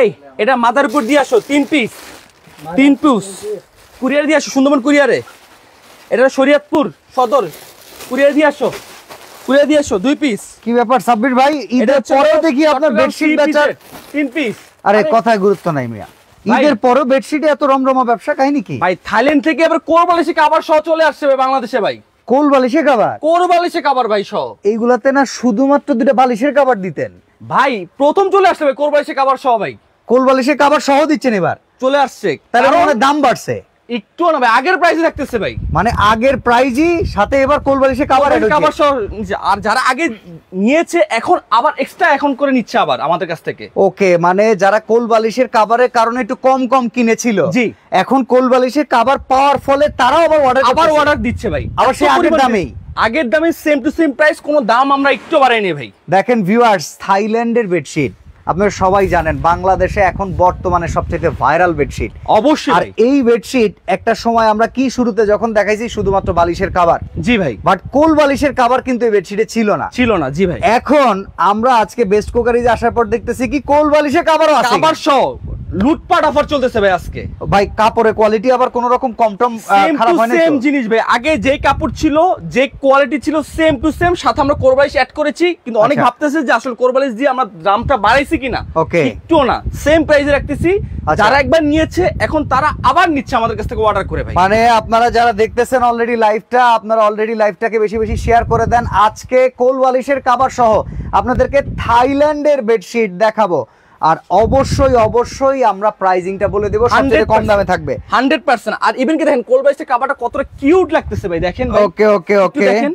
এই এটা মাথার উপর দিয়ে আসো তিন পিস তিন পিস কুরিয়ার দিয়ে আসো সুন্দরবন কুরিয়ারে এটা শরীয়তপুর সদর কুরিয়ার দিয়ে আসো কুরিয়ার দিয়ে আসো দুই পিস কি ব্যাপার সাব্বির ভাই ঈদের পরেও দেখি আপনার বেডশিট বেচার তিন পিস আরে কথায় গুরুত্ব নাই মিয়া ঈদের পরেও বেডশিটে এত রমরমা ব্যবসা কাহিনী কি ভাই থাইল্যান্ড থেকে আবার কোরবালিশে কাবার সহ চলে আসছে বাংলাদেশে ভাই কোল বালিশে খাবার কোর বালিশে খাবার ভাই সহ এইগুলাতে না শুধুমাত্র দুটো বালিশের খাবার দিতেন ভাই প্রথম চলে আসছে ভাই শেখ আবার সহ ভাই শেখ কাবার সহ দিচ্ছেন এবার চলে আসছে তাহলে মানে দাম বাড়ছে একটু না ভাই আগের প্রাইসে থাকতেছে ভাই মানে আগের প্রাইজই সাথে এবার কোলবালিশে কাবার কাবার সহ আর যারা আগে নিয়েছে এখন আবার এক্সট্রা এখন করে নিচ্ছে আবার আমাদের কাছ থেকে ওকে মানে যারা কোলবালিশের কাবারের কারণে একটু কম কম কিনেছিল জি এখন কোলবালিশের কাবার পাওয়ার ফলে তারাও আবার অর্ডার আবার অর্ডার দিচ্ছে ভাই আবার সেই আগের দামেই আগের দামে সেম টু সেম প্রাইস কোনো দাম আমরা একটু বাড়াইনি ভাই দেখেন ভিউয়ার্স থাইল্যান্ডের বেডশিট আপনারা সবাই জানেন বাংলাদেশে এখন বর্তমানে সবচেয়ে ভাইরাল বেডশিট অবশ্যই আর এই বেডশিট একটা সময় আমরা কি শুরুতে যখন দেখাইছি শুধুমাত্র বালিশের কাবার জি ভাই বাট কোল বালিশের কাবার কিন্তু এই বেডশিটে ছিল না ছিল না জি ভাই এখন আমরা আজকে বেস্ট কোকারিজে আসার পর দেখতেছি কি কোল বালিশের কাভারও আছে কাবার সহ লুটপাট অফার চলতেছে ভাই আজকে ভাই কাপড়ের কোয়ালিটি আবার কোন রকম কম টম খারাপ হয় না সেম জিনিস ভাই আগে যে কাপড় ছিল যে কোয়ালিটি ছিল সেম টু সেম সাথে আমরা কোরবালিশ অ্যাড করেছি কিন্তু অনেক আচ্ছা। ভাবতেছে যে আসলে কোরবালিশ দিয়ে আমরা দামটা বাড়াইছি কিনা ওকে একটু না সেম প্রাইসে রাখতেছি আচ্ছা। যারা একবার নিয়েছে এখন তারা আবার নিচ্ছে আমাদের কাছ থেকে অর্ডার করে ভাই মানে আপনারা যারা দেখতেছেন অলরেডি লাইভটা আপনারা অলরেডি লাইভটাকে বেশি বেশি শেয়ার করে দেন আজকে কোলবালিশের কাবার সহ আপনাদেরকে থাইল্যান্ডের বেডশিট দেখাবো আর অবশ্যই অবশ্যই আমরা প্রাইজিংটা বলে দেবো সবচেয়ে কম দামে থাকবে 100% আর ইভেন কি দেখেন কোলবাইসের কাভারটা কতটা কিউট লাগতেছে ভাই দেখেন ওকে ওকে ওকে দেখেন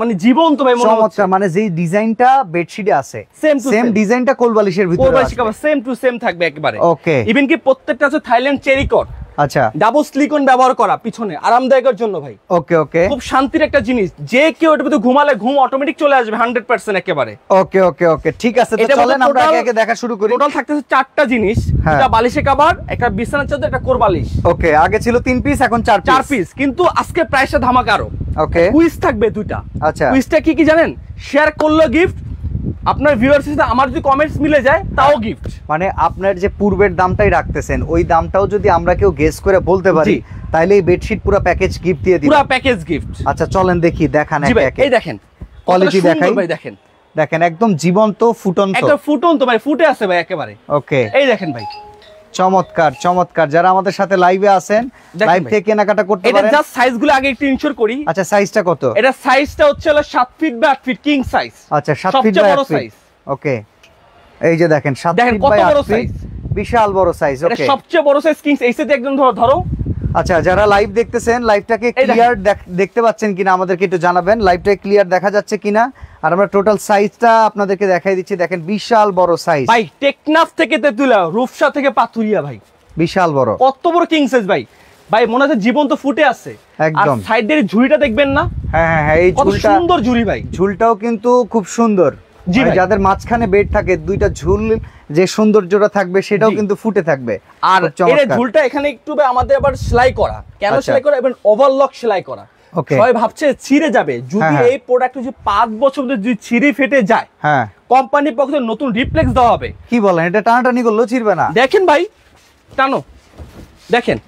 মানে জীবন্ত ভাই মনে হচ্ছে মানে যে ডিজাইনটা বেডশিটে আছে সেম টু সেম ডিজাইনটা কোলবালিশের ভিতরে কোলবালিশের কাভার সেম টু সেম থাকবে একবারে ওকে ইভেন কি প্রত্যেকটা আছে থাইল্যান্ড চেরি কট আচ্ছা ডাবল স্লিকন ব্যবহার করা পিছনে আরামদায়কের জন্য ভাই ওকে ওকে খুব শান্তির একটা জিনিস যে কেউ ঘুমালে ঘুম অটোমেটিক চলে আসবে পার্সেন্ট একেবারে ওকে ওকে ওকে ঠিক আছে দেখা শুরু করি টোটাল থাকতেছে চারটা জিনিস হ্যাঁ। বালিশে একটা বিছানার একটা ওকে আগে ছিল তিন পিস এখন চার চার পিস কিন্তু আজকে ওকে থাকবে আচ্ছা কি কি জানেন শেয়ার করলো গিফট আপনার ভিউয়ার্স সাথে আমার যদি কমেন্টস মিলে যায় তাও গিফট মানে আপনার যে পূর্বের দামটাই রাখতেছেন ওই দামটাও যদি আমরা কেউ গেস করে বলতে পারি তাহলে এই বেডশিট পুরো প্যাকেজ গিফট দিয়ে দিই পুরো প্যাকেজ গিফট আচ্ছা চলেন দেখি দেখান এক প্যাকেজ এই দেখেন কোয়ালিটি দেখাই ভাই দেখেন দেখেন একদম জীবন্ত ফুটন্ত একদম ফুটন্ত ভাই ফুটে আছে ভাই একেবারে ওকে এই দেখেন ভাই চমৎকার চমৎকার যারা আমাদের সাথে লাইভে আছেন লাইভ থেকে কেনাকাটা করতে পারেন এটা জাস্ট সাইজগুলো আগে একটু ইনশোর করি আচ্ছা সাইজটা কত এটা সাইজটা হচ্ছে হলো 7 ফিট বা 8 ফিট কিং সাইজ আচ্ছা 7 ফিট বা 8 ফিট ওকে এই যে দেখেন 7 ফিট বা 8 ফিট বিশাল বড় সাইজ ওকে সবচেয়ে বড় সাইজ কিং সাইজ এই সাইজে একদম ধরো আচ্ছা যারা লাইভ দেখতেছেন লাইভটাকে ক্লিয়ার দেখতে পাচ্ছেন কিনা আমাদেরকে একটু জানাবেন লাইভটা ক্লিয়ার দেখা যাচ্ছে কিনা আর আমরা টোটাল সাইজটা আপনাদেরকে দেখাই দিচ্ছি দেখেন বিশাল বড় সাইজ ভাই টেকনাফ থেকে তেতুলা রূপসা থেকে পাথুরিয়া ভাই বিশাল বড় কত বড় কিং সাইজ ভাই ভাই মনে হচ্ছে জীবন তো ফুটে আছে একদম সাইডের ঝুড়িটা দেখবেন না হ্যাঁ হ্যাঁ, হ্যাঁ এই ঝুলটা সুন্দর ঝুড়ি ভাই ঝুলটাও কিন্তু খুব সুন্দর মানে যাদের মাঝখানে বেড থাকে দুইটা ঝুল যে সৌন্দর্যটা থাকবে সেটাও কিন্তু ফুটে থাকবে আর ঝুলটা এখানে একটু আমাদের আবার সেলাই করা কেন আচ্ছা। সেলাই করা এবং ওভারলক সেলাই করা সবাই ভাবছে ছিঁড়ে যাবে হ্যাঁ, যদি হ্যাঁ। এই প্রোডাক্ট যদি পাঁচ বছর যদি ছিঁড়ে ফেটে যায় হ্যাঁ কোম্পানির পক্ষে নতুন রিপ্লেক্স দেওয়া হবে কি বলেন এটা টানাটানি করলেও ছিঁড়বে না দেখেন ভাই টানো দেখেন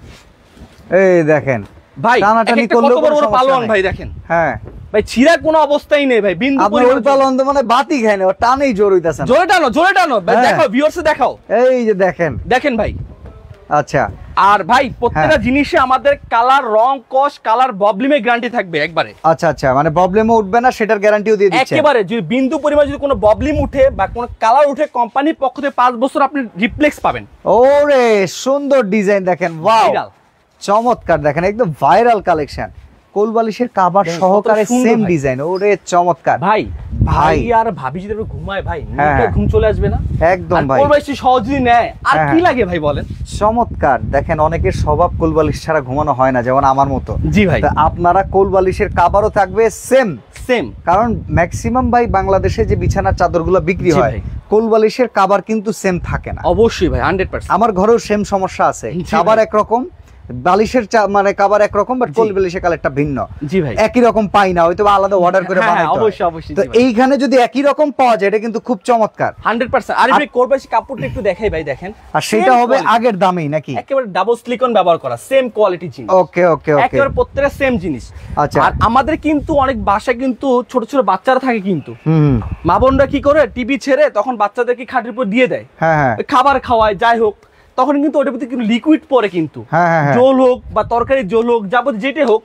এই দেখেন ভাই টানাটানি করলেও পালোয়ান ভাই দেখেন হ্যাঁ ভাই কোনো অবস্থাই নেই ভাই বিন্দু পরিমাণ মানে বাতি হ্যাঁ। দেখো দেখাও এই যে দেখেন দেখেন ভাই আচ্ছা আর ভাই প্রত্যেকটা হ্যাঁ। জিনিসে আমাদের কালার কালার গ্যারান্টি থাকবে আচ্ছা আচ্ছা মানে উঠবে না সেটার বিন্দু যদি কোনো উঠে বা কোনো কালার উঠে কোম্পানির পক্ষ থেকে পাঁচ বছর আপনি রিপ্লেক্স পাবেন ওরে সুন্দর ডিজাইন দেখেন চমৎকার দেখেন একদম ভাইরাল কালেকশন কোলবালিশের কাবার সহকারে সেম ডিজাইন ওরে চমৎকার ভাই ভাই আর ভাবি যদি ঘুমায় ভাই হ্যাঁ। ঘুম চলে আসবে না একদম ভাই কোলবালিশ সহজই নেয় আর হ্যাঁ। কি লাগে ভাই বলেন চমৎকার দেখেন অনেকের স্বভাব কোলবালিশ ছাড়া ঘুমানো হয় না যেমন আমার মতো জি ভাই আপনারা কোলবালিশের কাবারও থাকবে সেম সেম কারণ ম্যাক্সিমাম ভাই বাংলাদেশে যে বিছানার চাদরগুলো বিক্রি হয় কোলবালিশের কাবার কিন্তু সেম থাকে না অবশ্যই ভাই হান্ড্রেড আমার ঘরেও সেম সমস্যা আছে কাবার একরকম বালিশের চা মানে কাবার একরকম বাট কোল বালিশের কালারটা ভিন্ন জি ভাই একই রকম পাই না হয়তো আলাদা অর্ডার হ্যাঁ, করে হ্যাঁ, বানাই অবশ্যই অবশ্যই তো এইখানে যদি একই রকম পাওয়া যায় এটা কিন্তু খুব চমৎকার 100% আরে ভাই কোরবাশি কাপড়টা একটু দেখাই ভাই দেখেন আর সেটা হবে আগের দামেই নাকি একেবারে ডাবল সিলিকন ব্যবহার করা সেম কোয়ালিটি জিনিস ওকে ওকে ওকে একেবারে প্রত্যেকটা সেম জিনিস আচ্ছা আর আমাদের কিন্তু অনেক বাসা কিন্তু ছোট ছোট বাচ্চারা থাকে কিন্তু হুম মা বোনরা কি করে টিভি ছেড়ে তখন বাচ্চাদের কি খাটের উপর দিয়ে দেয় হ্যাঁ হ্যাঁ খাবার খাওয়ায় যাই হোক তখন কিন্তু ওটার ভিতরে লিকুইড পরে কিন্তু হ্যাঁ, হ্যাঁ, হ্যাঁ। জল হোক বা তরকারি জল হোক যাবতীয় যেটা হোক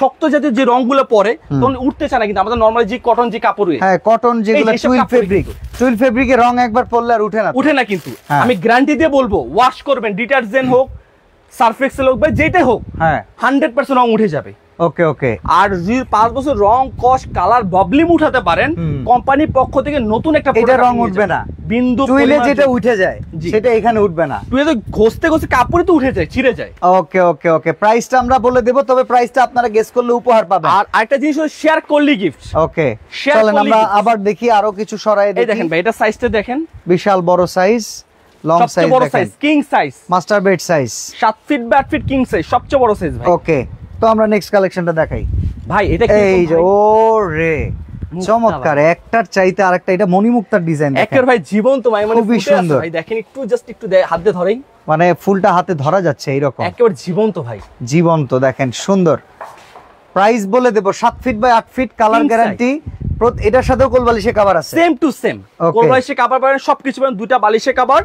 শক্ত জাতীয় যে রংগুলো পরে তখন উঠতে চায় না কিন্তু আমাদের নর্মালি যে কটন যে কাপড় হ্যাঁ কটন যেগুলো চুইল ফেব্রিক টুইল ফেব্রিকের রং একবার পরলে আর উঠে না উঠে না কিন্তু আমি গ্যারান্টি দিয়ে বলবো ওয়াশ করবেন ডিটারজেন্ট হোক সার্ফ এক্সেল হোক বা যেটা হোক হ্যাঁ হান্ড্রেড পার্সেন্ট রং উঠে যাবে ওকে ওকে আর জি পাঁচ বছর রং কস কালার ববলিম উঠাতে পারেন কোম্পানির পক্ষ থেকে নতুন একটা এটা রং উঠবে না বিন্দু টুইলে যেটা উঠে যায় সেটা এখানে উঠবে না তুই তো ঘষতে ঘষতে কাপড়ে তো উঠে যায় ছিঁড়ে যায় ওকে ওকে ওকে প্রাইসটা আমরা বলে দেব তবে প্রাইসটা আপনারা গেস করলে উপহার পাবেন আর আরেকটা জিনিস হলো শেয়ার করলি গিফট ওকে চলেন আমরা আবার দেখি আরো কিছু সরাই দেখি দেখেন ভাই এটা সাইজটা দেখেন বিশাল বড় সাইজ লং সাইজ বড় size king size master bed size 7 feet বা 8 ফিট কিং সাইজ সবচেয়ে বড় সাইজ ভাই ওকে তো আমরা নেক্সট কালেকশনটা দেখাই ভাই এটা এই যে ও রে চমৎকার একটার চাইতে আরেকটা এটা মণিমুক্তার ডিজাইন একের ভাই জীবন তো ভাই মানে খুব সুন্দর ভাই দেখেন একটু জাস্ট একটু হাত দিয়ে ধরেই মানে ফুলটা হাতে ধরা যাচ্ছে এইরকম একেবারে জীবন্ত ভাই জীবন্ত দেখেন সুন্দর প্রাইস বলে দেব 7 feet by 8 feet colour guarantee এটার সাথেও কোল বালিশের কভার আছে সেম টু সেম কোল কভার পাবেন সবকিছু পাবেন দুটো বালিশের কভার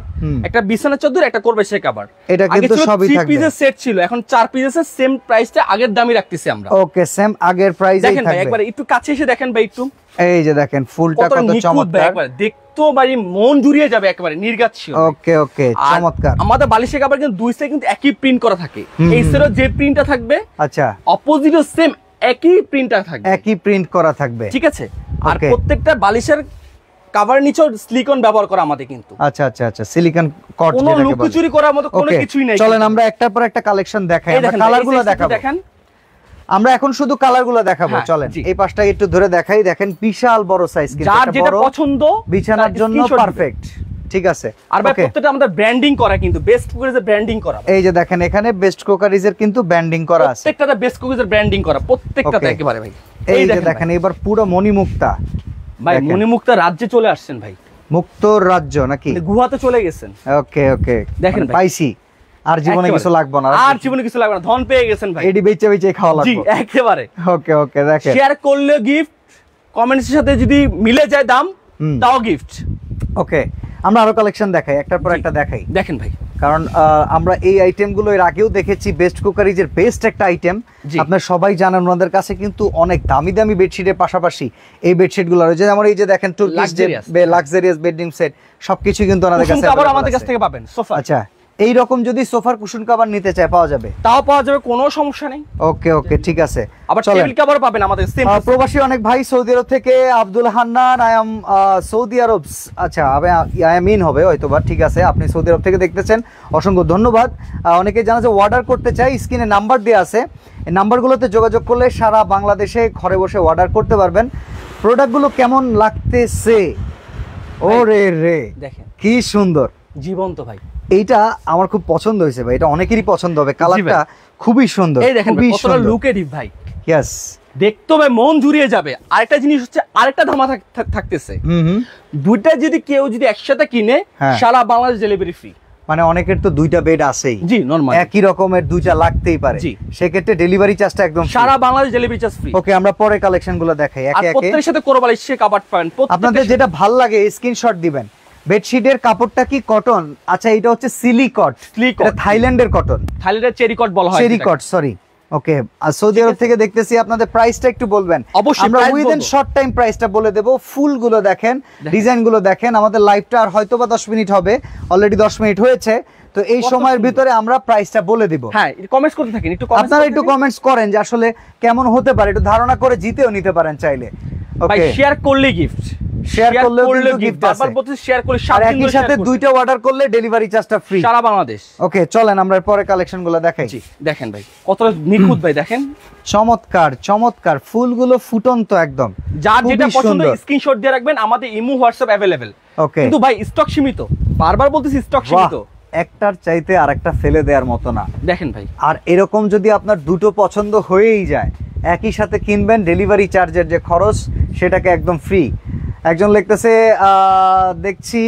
একটা বিছানা চাদর একটা কোল বালিশের কভার এটা কিন্তু সবই থাকবে 3 পিসের সেট ছিল এখন 4 পিসের সেম প্রাইসটা আগের দামই রাখতেছি আমরা ওকে সেম আগের প্রাইসেই থাকবে দেখেন ভাই একবার একটু কাছে এসে দেখেন ভাই একটু এই যে দেখেন ফুলটা কত চমৎকার দেখতো বাড়ি মন জুড়িয়ে যাবে একেবারে নির্গাত ছিল ওকে ওকে চমৎকার আমাদের বালিশের কভার কিন্তু দুই সাইড কিন্তু একই প্রিন্ট করা থাকে এই সেরও যে প্রিন্টটা থাকবে আচ্ছা অপোজিটও সেম একই প্রিন্টার থাকবে একই প্রিন্ট করা থাকবে ঠিক আছে আর প্রত্যেকটা বালিশের কাভার নিচেও সিলিকন ব্যবহার করা আমাদের কিন্তু আচ্ছা আচ্ছা আচ্ছা সিলিকন কট কোনো লুকোচুরি করার মতো কোনো কিছুই নাই চলেন আমরা একটার পর একটা কালেকশন দেখাই আমরা কালারগুলো দেখাবো দেখেন আমরা এখন শুধু কালারগুলো দেখাবো হ্যাঁ, চলেন এই পাশটা একটু ধরে দেখাই দেখেন বিশাল বড় সাইজ কিন্তু যার যেটা পছন্দ বিছানার জন্য পারফেক্ট ঠিক আছে আর ভাই প্রত্যেকটা আমাদের ব্র্যান্ডিং করা কিন্তু বেস্ট কুকারিজ এর ব্র্যান্ডিং করা এই যে দেখেন এখানে বেস্ট কুকারিজ এর কিন্তু ব্র্যান্ডিং করা আছে প্রত্যেকটাতে বেস্ট কুকারিজ এর ব্র্যান্ডিং করা প্রত্যেকটাতে একেবারে ভাই এই যে দেখেন এবার পুরো মনিমুক্তা ভাই মনিমুক্তা রাজ্যে চলে আসছেন ভাই মুক্ত রাজ্য নাকি মানে গুহাতে চলে গেছেন ওকে ওকে দেখেন মানে পাইছি আর জীবনে কিছু লাগবে না আর জীবনে কিছু লাগবে না ধন পেয়ে গেছেন ভাই এডি বেচে বেচে খাওয়া লাগবে জি একেবারে ওকে ওকে দেখেন শেয়ার করলে গিফট এর সাথে যদি মিলে যায় দাম তাও গিফট ওকে আমরা আরো কালেকশন দেখাই একটার পর একটা দেখাই দেখেন ভাই কারণ আমরা এই আইটেম গুলো এর আগেও দেখেছি বেস্ট কুকারিজের বেস্ট একটা আইটেম আপনার সবাই জানেন ওনাদের কাছে কিন্তু অনেক দামি দামি বেডশিটের পাশাপাশি এই বেডশিট গুলো রয়েছে আমার এই যে দেখেন টুর্কিশ লাক্সারিয়াস বেডিং সেট সবকিছু কিন্তু ওনাদের কাছে আমাদের কাছ থেকে পাবেন সোফা আচ্ছা এই রকম যদি সোফার কুশন কভার নিতে চায় পাওয়া যাবে তাও পাওয়া যাবে কোনো সমস্যা নেই ওকে ওকে ঠিক আছে আবার টেবিল কভার পাবেন আমাদের সেম প্রবাসী অনেক ভাই সৌদি আরব থেকে আব্দুল হান্নান আই এম সৌদি আরব আচ্ছা আই এম ইন হবে হয়তো বা ঠিক আছে আপনি সৌদি আরব থেকে দেখতেছেন অসংখ্য ধন্যবাদ অনেকে জানা যে অর্ডার করতে চাই স্ক্রিনে নাম্বার দেওয়া আছে এই নাম্বারগুলোতে যোগাযোগ করলে সারা বাংলাদেশে ঘরে বসে অর্ডার করতে পারবেন প্রোডাক্টগুলো কেমন লাগতেছে ও রে রে কি সুন্দর জীবন্ত ভাই এইটা আমার খুব পছন্দ হয়েছে ভাই এটা অনেকেরই পছন্দ হবে কালারটা খুবই সুন্দর এই দেখেন কতটা লুকেটিভ ভাই ইয়েস দেখতে ভাই মন জুড়িয়ে যাবে আরেকটা জিনিস হচ্ছে আরেকটা ধামা থাকতেছে দুইটা যদি কেউ যদি একসাথে কিনে হ্যাঁ। সারা বাংলাদেশ ডেলিভারি ফ্রি মানে অনেকের তো দুইটা বেড আছেই জি নরমাল একই রকমের দুইটা লাগতেই পারে জি সেক্ষেত্রে ডেলিভারি চার্জটা একদম সারা Bangladesh delivery charge free okay আমরা পরে কালেকশনগুলো দেখাই একে একে প্রত্যেকের সাথে কোরবালিশ কাবাট পাবেন আপনাদের যেটা ভাল লাগে স্ক্রিনশট দিবেন বেডশিটের কাপড়টা কি কটন আচ্ছা এটা হচ্ছে সিলিকট এটা থাইল্যান্ডের কটন থাইল্যান্ডের চেরিকট বলা হয় চেরিকট সরি ওকে আর সৌদি আরব থেকে দেখতেছি আপনাদের প্রাইসটা একটু বলবেন অবশ্যই আমরা উইদিন শর্ট টাইম প্রাইসটা বলে দেব ফুল গুলো দেখেন ডিজাইন গুলো দেখেন আমাদের লাইভটা আর হয়তো বা 10 মিনিট হবে অলরেডি 10 মিনিট হয়েছে তো এই সময়ের ভিতরে আমরা প্রাইসটা বলে দিব হ্যাঁ কমেন্টস করতে থাকেন একটু আপনারা একটু কমেন্টস করেন যে আসলে কেমন হতে পারে একটু ধারণা করে জিতেও নিতে পারেন চাইলে ভাই শেয়ার করলে গিফট চমৎকার চমৎকার ফুলগুলো ফুটন্ত একদম যেটা দিয়ে রাখবেন আমাদের হোয়াটসঅ্যাপ ওকে ভাই স্টক সীমিত বারবার বলতেছি স্টক সীমিত একটার চাইতে একটা ফেলে দেওয়ার মতো না দেখেন ভাই আর এরকম যদি আপনার দুটো পছন্দ হয়েই যায় একই সাথে কিনবেন ডেলিভারি চার্জের যে খরচ সেটাকে একদম ফ্রি একজন লিখতেছে দেখছি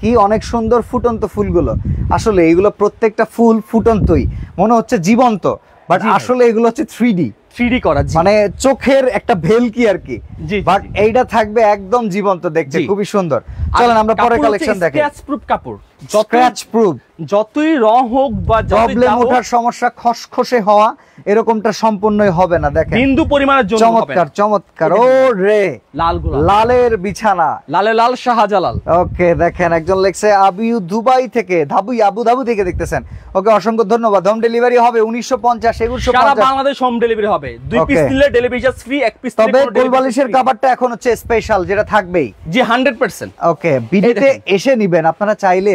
কি অনেক সুন্দর ফুটন্ত ফুলগুলো আসলে এইগুলো প্রত্যেকটা ফুল ফুটন্তই মনে হচ্ছে জীবন্ত বাট আসলে এগুলো হচ্ছে থ্রি ডি থ্রিডি করা মানে চোখের একটা ভেলকি আর কি বাট এইটা থাকবে একদম জীবন্ত দেখছি খুবই সুন্দর চলেন আমরা পরের কালেকশন দেখি প্রুফ কাপড় যতই রং হোক বা সমস্যা খসখসে হওয়া এরকমটা সম্পূর্ণই হবে না দেখেন বিন্দু পরিমাণের চমৎকার চমৎকার ও রে লাল লালের বিছানা লালে লাল শাহজালাল ওকে দেখেন একজন লেখছে আবিউ দুবাই থেকে ধাবুই আবু ধাবু থেকে দেখতেছেন ওকে অসংখ্য ধন্যবাদ হোম ডেলিভারি হবে 1950 এগুলো সারা বাংলাদেশ হোম ডেলিভারি হবে দুই পিস নিলে ডেলিভারি চার্জ ফ্রি এক পিস তবে গোলবালিশের কভারটা এখন হচ্ছে স্পেশাল যেটা থাকবেই জি 100% ওকে বিডিতে এসে নেবেন আপনারা চাইলে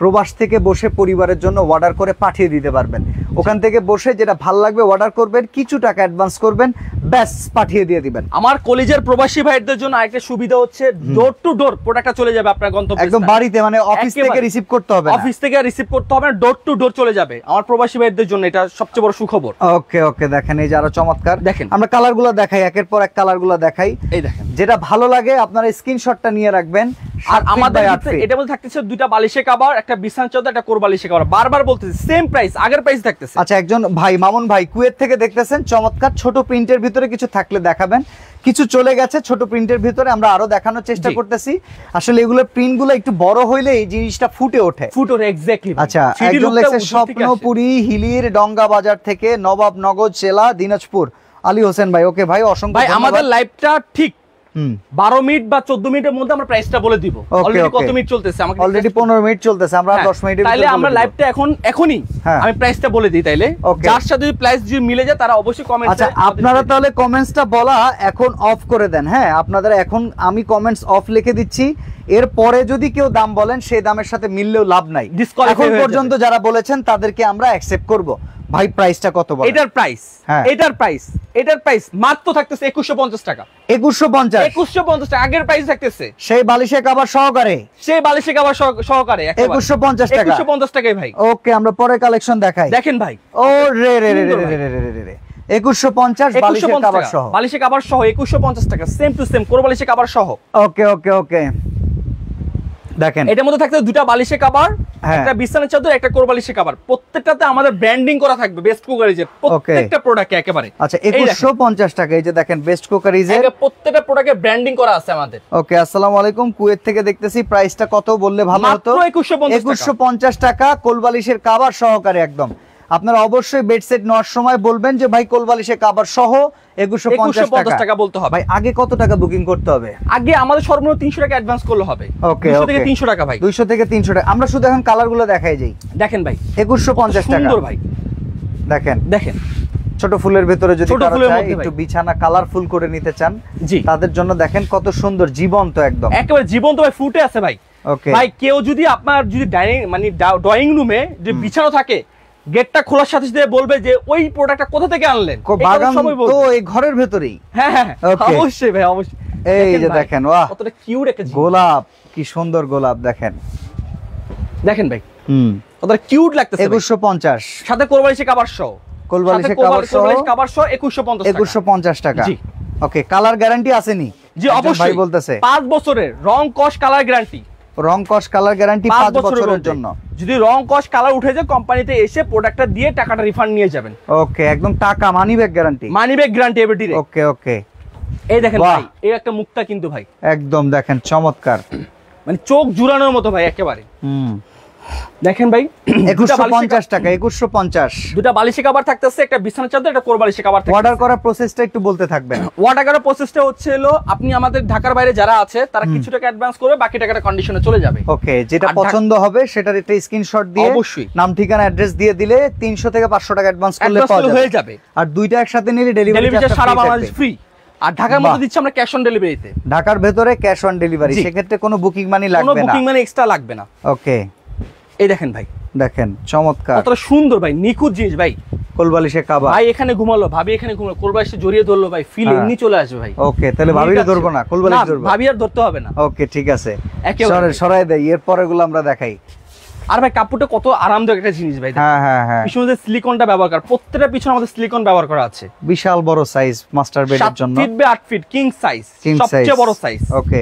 প্রবাস থেকে বসে পরিবারের জন্য অর্ডার করে পাঠিয়ে দিতে পারবেন ওখান থেকে বসে যেটা ভাল লাগবে অর্ডার করবেন কিছু টাকা অ্যাডভান্স করবেন ব্যাস পাঠিয়ে দিয়ে দিবেন আমার কলেজের প্রবাসী ভাইদের জন্য আরেকটা সুবিধা হচ্ছে ডোর টু ডোর প্রোডাক্টটা চলে যাবে আপনার গন্তব্য একদম বাড়িতে মানে অফিস থেকে রিসিভ করতে হবে অফিস থেকে রিসিভ করতে হবে ডোর টু ডোর চলে যাবে আমার প্রবাসী ভাইদের জন্য এটা সবচেয়ে বড় সুখবর ওকে ওকে দেখেন এই যে আরো চমৎকার দেখেন আমরা কালারগুলো দেখাই একের পর এক কালারগুলো দেখাই এই দেখেন যেটা ভালো লাগে আপনারা স্ক্রিনশটটা নিয়ে রাখবেন আর আমাদের এটা বলতে থাকতেছে দুইটা বালিশের কাভার একটা বিছান চাদর একটা কোরবালি শেখাবার বারবার বলতেছি সেম প্রাইস আগের প্রাইস থাকতেছে আচ্ছা একজন ভাই মামুন ভাই কুয়েত থেকে দেখতেছেন চমৎকার ছোট প্রিন্টের ভিতরে কিছু থাকলে দেখাবেন কিছু চলে গেছে ছোট প্রিন্টের ভিতরে আমরা আরো দেখানোর চেষ্টা করতেছি আসলে এগুলো প্রিন্ট গুলো একটু বড় হইলে এই জিনিসটা ফুটে ওঠে ফুটে ওঠে এক্স্যাক্টলি আচ্ছা একজন লেখছে স্বপ্নপুরি হিলির ডঙ্গা বাজার থেকে নবাবনগর জেলা দিনাজপুর আলী হোসেন ভাই ওকে ভাই অসংখ্য ভাই আমাদের লাইভটা ঠিক বারো মিনিট বা চোদ্দ মিনিটের মধ্যে আমরা প্রাইসটা বলে দিব কত মিনিট চলতেছে আমাকে অলরেডি পনেরো মিনিট চলতেছে আমরা হ্যাঁ, দশ মিনিট তাইলে আমরা লাইভটা এখন এখনই হ্যাঁ। আমি প্রাইসটা বলে দিই তাইলে যার সাথে যদি প্রাইস যদি মিলে যায় তারা অবশ্যই কমেন্ট আচ্ছা আপনারা তাহলে কমেন্টসটা বলা এখন অফ করে দেন হ্যাঁ আপনাদের এখন আমি কমেন্টস অফ লিখে দিচ্ছি এরপরে যদি কেউ দাম বলেন সেই দামের সাথে মিললেও লাভ নাই এখন পর্যন্ত যারা বলেছেন তাদেরকে আমরা অ্যাকসেপ্ট করব ভাই প্রাইসটা কত বলেন এটার প্রাইস হ্যাঁ এটার প্রাইস এটার প্রাইস মাত্র থাকতেছে 2150 টাকা 2150 2150 টাকা আগের প্রাইস থাকতেছে সেই বালিশে কভার সহকারে সেই বালিশে কভার সহকারে 2150 টাকা 2150 টাকায় ভাই ওকে আমরা পরে কালেকশন দেখাই দেখেন ভাই ও রে রে রে রে রে রে রে রে 2150 বালিশে কভার সহ বালিশে কভার সহ 2150 টাকা সেম টু সেম কোরবালিশে কভার সহ ওকে ওকে ওকে দেখেন এটার মধ্যে থাকছে দুটা বালিশের কাবার হ্যাঁ। একটা বিছানার চাদর একটা কোরবালিশের কাবার প্রত্যেকটাতে আমাদের ব্র্যান্ডিং করা থাকবে বেস্ট কুকারিজের প্রত্যেকটা প্রোডাক্ট একেবারে আচ্ছা 2150 টাকা এই যে দেখেন বেস্ট কুকারিজের প্রত্যেকটা প্রোডাক্টে ব্র্যান্ডিং করা আছে আমাদের ওকে আসসালামু আলাইকুম কুয়েত থেকে দেখতেছি প্রাইসটা কত বললে ভালো হতো মাত্র 2150 টাকা কোলবালিশের কাবার সহকারে একদম আপনারা অবশ্যই বেডসেট নেওয়ার সময় বলবেন যে ভাই কোলবালিশে কাবার সহ একুশশো পঞ্চাশ টাকা বলতে হবে ভাই আগে কত টাকা বুকিং করতে হবে আগে আমাদের সর্বনিম্ন তিনশো টাকা অ্যাডভান্স করলে হবে ওকে থেকে তিনশো টাকা ভাই দুইশো থেকে তিনশো টাকা আমরা শুধু এখন কালার গুলো দেখাই যাই দেখেন ভাই একুশশো পঞ্চাশ টাকা ভাই দেখেন দেখেন ছোট ফুলের ভেতরে যদি একটু বিছানা কালারফুল করে নিতে চান তাদের জন্য দেখেন কত সুন্দর জীবন্ত একদম একেবারে জীবন্ত ভাই ফুটে আছে ভাই ভাই কেউ যদি আপনার যদি ডাইনিং মানে ড্রয়িং রুমে যে বিছানা থাকে গেটটা খোলার সাথে সাথে বলবে যে ওই প্রোডাক্টটা কোথা থেকে আনলেন বাগান তো এই ঘরের ভেতরেই হ্যাঁ হ্যাঁ, হ্যাঁ। অবশ্যই ভাই অবশ্যই এই যে দেখেন বাহ কতটা কিউট একটা গোলাপ কি সুন্দর গোলাপ দেখেন দেখেন ভাই হুম কতটা কিউট লাগতেছে 2150 সাথে কোরবানি সে কাবার সহ কোরবানি শো কাবার সহ কাবার সহ 2150 টাকা 2150 টাকা জি ওকে কালার গ্যারান্টি আছে নি জি অবশ্যই ভাই বলতেছে 5 বছরের রং কস কালার গ্যারান্টি রং কস কালার গ্যারান্টি 5 বছরের জন্য যদি রং কস কালার উঠে যায় কোম্পানিতে এসে প্রোডাক্টটা দিয়ে টাকাটা রিফান্ড নিয়ে যাবেন ওকে একদম টাকা money back guarantee money back guarantee এবিটি ওকে ওকে এই দেখেন ভাই এই একটা মুক্তা কিন্তু ভাই একদম দেখেন চমৎকার মানে চোখ জুড়ানোর মতো ভাই একেবারে হুম দেখেন ভাই একুশশো পঞ্চাশ টাকা একুশশো পঞ্চাশ দুটা বালিশে কাবার থাকতেছে একটা বিছানা চাদর একটা কোরবালিশে কাবার অর্ডার করার প্রসেসটা একটু বলতে থাকবেন অর্ডার করার প্রসেসটা হচ্ছে হলো আপনি আমাদের ঢাকার বাইরে যারা আছে তারা কিছু টাকা অ্যাডভান্স করবে বাকি টাকাটা কন্ডিশনে চলে যাবে ওকে যেটা পছন্দ হবে সেটার একটা স্ক্রিনশট দিয়ে অবশ্যই নাম ঠিকানা অ্যাড্রেস দিয়ে দিলে তিনশো থেকে পাঁচশো টাকা অ্যাডভান্স করলে পাওয়া হয়ে যাবে আর দুইটা একসাথে নিলে ডেলিভারি সারা বাংলাদেশ ফ্রি আর ঢাকার মধ্যে দিচ্ছি আমরা ক্যাশ অন ডেলিভারিতে ঢাকার ভেতরে ক্যাশ অন ডেলিভারি সেক্ষেত্রে কোনো বুকিং মানি লাগবে না কোনো বুকিং মানি এক্সট্রা লাগবে না ওকে এই দেখেন ভাই দেখেন চমৎকার সুন্দর ভাই নিখুঁত জিনিস ভাই কোলবালিশে এখানে ঘুমালো ভাবি এখানে কোলবালিশে জড়িয়ে ধরলো ভাই হ্যাঁ। চলে আসবে ভাই ওকে তাহলে ভাবি আর ধরতে হবে না ওকে ঠিক আছে দেখাই আর ভাই কাপড়টা কত আরামদায়ক একটা জিনিস ভাই হ্যাঁ হ্যাঁ হ্যাঁ ব্যবহার করা প্রত্যেকটা পিছনে আমাদের ব্যবহার করা আছে বিশাল বড় সাইজ মাস্টার বেডের জন্য বড় সাইজ ওকে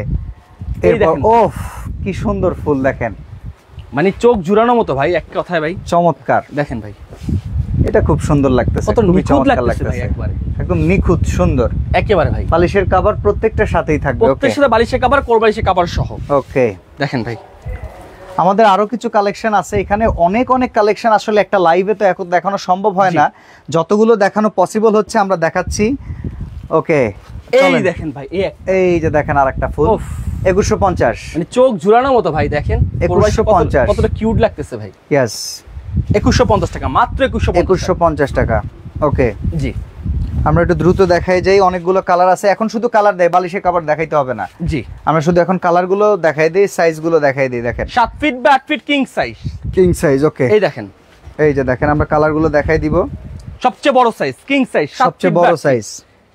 ওফ কি সুন্দর ফুল দেখেন মানে চোখ জুড়ানো মতো ভাই এক কথায় ভাই চমৎকার দেখেন ভাই এটা খুব সুন্দর লাগতেছে কত নিখুঁত লাগতেছে একদম নিখুঁত সুন্দর একেবারে ভাই বালিশের কভার প্রত্যেকটা সাথেই থাকবে প্রত্যেকটা সাথে বালিশের কভার কোর বালিশের কভার সহ ওকে দেখেন ভাই আমাদের আরো কিছু কালেকশন আছে এখানে অনেক অনেক কালেকশন আসলে একটা লাইভে তো এখন দেখানো সম্ভব হয় না যতগুলো দেখানো পসিবল হচ্ছে আমরা দেখাচ্ছি ওকে এই দেখেন ভাই এই যে দেখেন আর একটা ফুল একুশশো পঞ্চাশ মানে চোখ ঝুলানোর মতো ভাই দেখেন একুশশো পঞ্চাশ কতটা কিউট লাগতেছে ভাই ইয়াস একুশশো পঞ্চাশ টাকা মাত্র একুশশো একুশশো পঞ্চাশ টাকা ওকে জি আমরা একটু দ্রুত দেখাই যাই অনেকগুলো কালার আছে এখন শুধু কালার দেয় বালিশের কাপড় দেখাইতে হবে না জি আমরা শুধু এখন কালার গুলো দেখাই দিই সাইজ গুলো দেখাই দিই দেখেন সাত ফিট বা আট feet king size king size okay এই দেখেন এই যে দেখেন আমরা কালার গুলো দেখাই দিব সবচেয়ে বড় সাইজ কিং সাইজ সবচেয়ে বড় সাইজ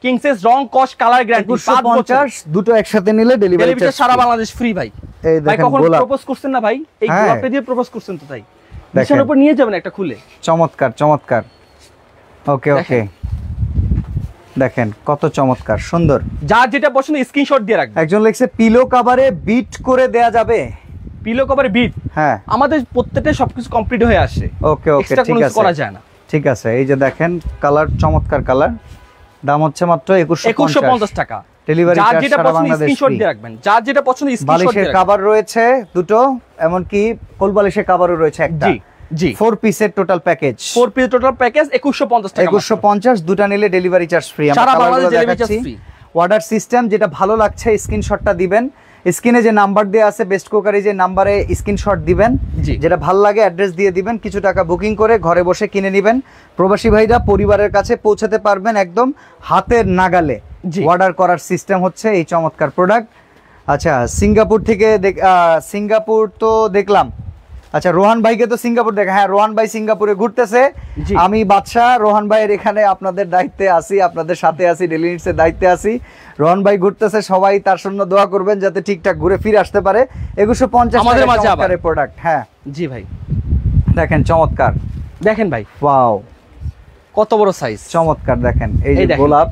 কিংসেস রং কস কালার গ্যারান্টি 550 দুটো একসাথে নিলে ডেলিভারি চার্জ সারা বাংলাদেশ ফ্রি ভাই এই দেখেন কখন প্রপোজ করছেন না ভাই এই হ্যাঁ। গোলাপে দিয়ে প্রপোজ করছেন তো তাই দেখেন উপর নিয়ে যাবেন একটা খুলে চমৎকার চমৎকার ওকে ওকে দেখেন কত চমৎকার সুন্দর যা যেটা পছন্দ স্ক্রিনশট দিয়ে রাখবেন একজন লিখছে পিলো কভারে বিট করে দেয়া যাবে পিলো কভারে বিট হ্যাঁ আমাদের প্রত্যেকটা সবকিছু কমপ্লিট হয়ে আসে ওকে ওকে ঠিক আছে করা যায় না ঠিক আছে এই যে দেখেন কালার চমৎকার কালার দাম হচ্ছে মাত্র 2150 টাকা রয়েছে জি পিসের টোটাল প্যাকেজ টোটাল প্যাকেজ টাকা দুটো নিলে delivery charge free delivery charge free order system যেটা ভালো লাগছে স্ক্রিনশটটা দিবেন স্ক্রিনে যে নাম্বার দেওয়া আছে বেস্ট কুকারি যে নাম্বারে স্ক্রিনশট দিবেন যেটা ভাল লাগে অ্যাড্রেস দিয়ে দিবেন কিছু টাকা বুকিং করে ঘরে বসে কিনে নেবেন প্রবাসী ভাইরা পরিবারের কাছে পৌঁছাতে পারবেন একদম হাতের নাগালে অর্ডার করার সিস্টেম হচ্ছে এই চমৎকার প্রোডাক্ট আচ্ছা সিঙ্গাপুর থেকে সিঙ্গাপুর তো দেখলাম আচ্ছা রোহান ভাইকে তো সিঙ্গাপুর দেখা হ্যাঁ রোহান ভাই সিঙ্গাপুরে ঘুরতেছে আমি বাদশাহ রোহান ভাইয়ের এখানে আপনাদের দায়িত্বে আসি আপনাদের সাথে আসি ডেলি নিটসের দায়িত্বে আসি রোহান ভাই ঘুরতেছে সবাই তার জন্য দোয়া করবেন যাতে ঠিকঠাক ঘুরে ফিরে আসতে পারে একুশো পঞ্চাশ প্রোডাক্ট হ্যাঁ জি ভাই দেখেন চমৎকার দেখেন ভাই ওয়াও কত বড় সাইজ চমৎকার দেখেন এই গোলাপ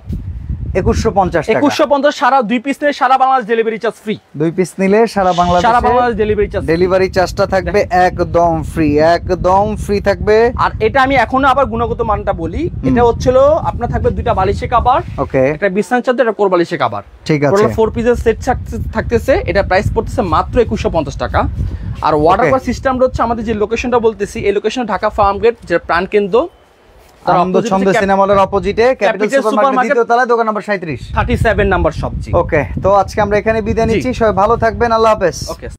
2150 সারা দুই পিস সারা ডেলিভারি চার্জ ফ্রি দুই পিস নিলে সারা সারা ডেলিভারি চার্জ ডেলিভারি থাকবে একদম ফ্রি একদম ফ্রি থাকবে এখনো আবার গুণগত মানটা বলি এটা হচ্ছিল আপনার থাকবে দুইটা ওকে চাদর কোর ঠিক আছে পিসের সেট থাকতেছে এটা প্রাইস পড়তেছে মাত্র টাকা আর ওয়াটার সিস্টেম হচ্ছে আমাদের যে লোকেশনটা বলতেছি এই লোকেশন ঢাকা ফার্ম গেট প্রাণ কেন্দ্র দোকান নাম্বার নাম্বার ওকে তো আজকে আমরা এখানে বিদায় নিচ্ছি সবাই ভালো থাকবেন আল্লাহ হাফেজ